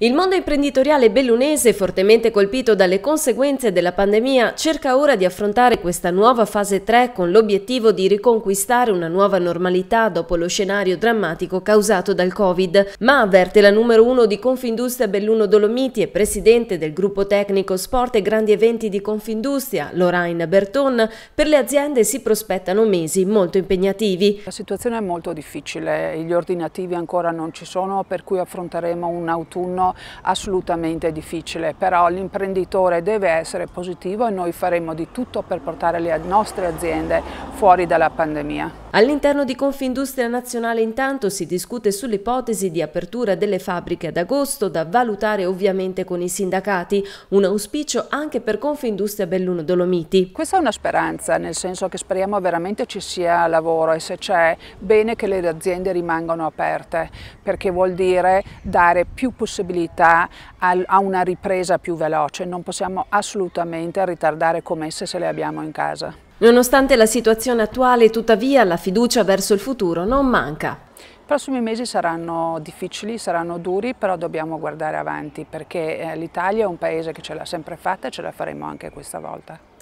Il mondo imprenditoriale bellunese, fortemente colpito dalle conseguenze della pandemia, cerca ora di affrontare questa nuova fase 3 con l'obiettivo di riconquistare una nuova normalità dopo lo scenario drammatico causato dal Covid. Ma avverte la numero 1 di Confindustria Belluno Dolomiti e presidente del gruppo tecnico Sport e Grandi Eventi di Confindustria, Lorraine Berton, per le aziende si prospettano mesi molto impegnativi. La situazione è molto difficile, gli ordinativi ancora non ci sono, per cui affronteremo un autunno assolutamente difficile, però l'imprenditore deve essere positivo e noi faremo di tutto per portare le nostre aziende fuori dalla pandemia. All'interno di Confindustria Nazionale intanto si discute sull'ipotesi di apertura delle fabbriche ad agosto da valutare ovviamente con i sindacati, un auspicio anche per Confindustria Belluno Dolomiti. Questa è una speranza, nel senso che speriamo veramente ci sia lavoro e se c'è bene che le aziende rimangano aperte, perché vuol dire dare più possibilità a una ripresa più veloce, non possiamo assolutamente ritardare commesse se le abbiamo in casa. Nonostante la situazione attuale, tuttavia, la fiducia verso il futuro non manca. I prossimi mesi saranno difficili, saranno duri, però dobbiamo guardare avanti perché eh, l'Italia è un paese che ce l'ha sempre fatta e ce la faremo anche questa volta.